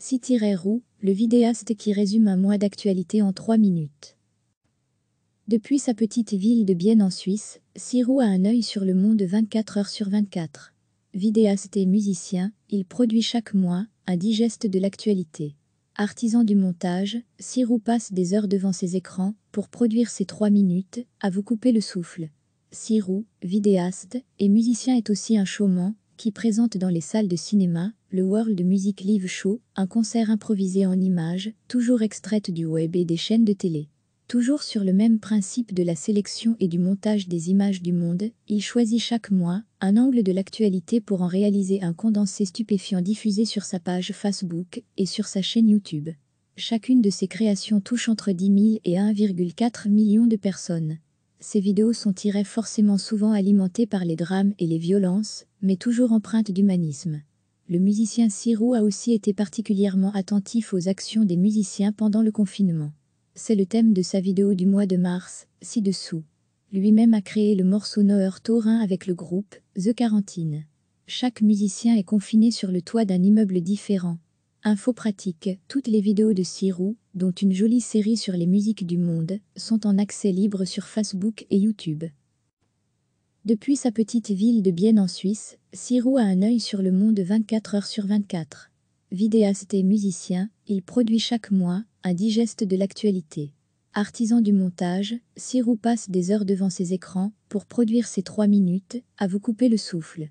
City Roux, le vidéaste qui résume un mois d'actualité en 3 minutes. Depuis sa petite ville de Bienne en Suisse, Sirou a un œil sur le monde 24 heures sur 24. Vidéaste et musicien, il produit chaque mois un digeste de l'actualité. Artisan du montage, Sirou passe des heures devant ses écrans pour produire ses 3 minutes à vous couper le souffle. Sirou, vidéaste et musicien est aussi un showman qui présente dans les salles de cinéma le World Music Live Show, un concert improvisé en images, toujours extraite du web et des chaînes de télé. Toujours sur le même principe de la sélection et du montage des images du monde, il choisit chaque mois un angle de l'actualité pour en réaliser un condensé stupéfiant diffusé sur sa page Facebook et sur sa chaîne YouTube. Chacune de ses créations touche entre 10 000 et 1,4 million de personnes ces vidéos sont tirées forcément souvent alimentées par les drames et les violences, mais toujours empreintes d'humanisme. Le musicien Sirou a aussi été particulièrement attentif aux actions des musiciens pendant le confinement. C'est le thème de sa vidéo du mois de mars, ci-dessous. Lui-même a créé le morceau Noeur Taurin avec le groupe The Quarantine. Chaque musicien est confiné sur le toit d'un immeuble différent. Info pratique, toutes les vidéos de Sirou, dont une jolie série sur les musiques du monde, sont en accès libre sur Facebook et YouTube. Depuis sa petite ville de Bienne en Suisse, Sirou a un œil sur le monde 24 heures sur 24. Vidéaste et musicien, il produit chaque mois un digeste de l'actualité. Artisan du montage, Sirou passe des heures devant ses écrans pour produire ses 3 minutes à vous couper le souffle.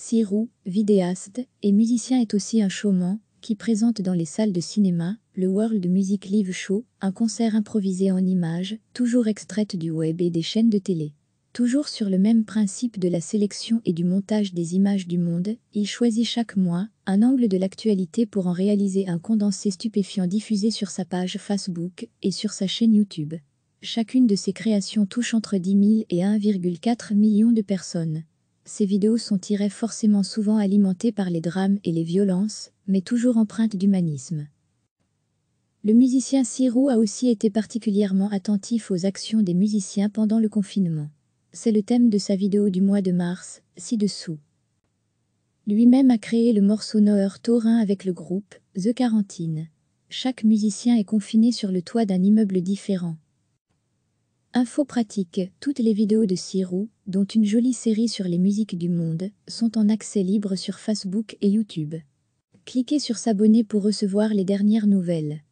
Sirou, vidéaste et musicien est aussi un showman qui présente dans les salles de cinéma le World Music Live Show, un concert improvisé en images, toujours extraite du web et des chaînes de télé. Toujours sur le même principe de la sélection et du montage des images du monde, il choisit chaque mois un angle de l'actualité pour en réaliser un condensé stupéfiant diffusé sur sa page Facebook et sur sa chaîne YouTube. Chacune de ses créations touche entre 10 000 et 1,4 million de personnes ces vidéos sont tirées forcément souvent alimentées par les drames et les violences, mais toujours empreintes d'humanisme. Le musicien Sirou a aussi été particulièrement attentif aux actions des musiciens pendant le confinement. C'est le thème de sa vidéo du mois de mars, ci-dessous. Lui-même a créé le morceau Noeur Taurin avec le groupe The Quarantine. Chaque musicien est confiné sur le toit d'un immeuble différent. Infos pratique, toutes les vidéos de Sirou, dont une jolie série sur les musiques du monde, sont en accès libre sur Facebook et YouTube. Cliquez sur s'abonner pour recevoir les dernières nouvelles.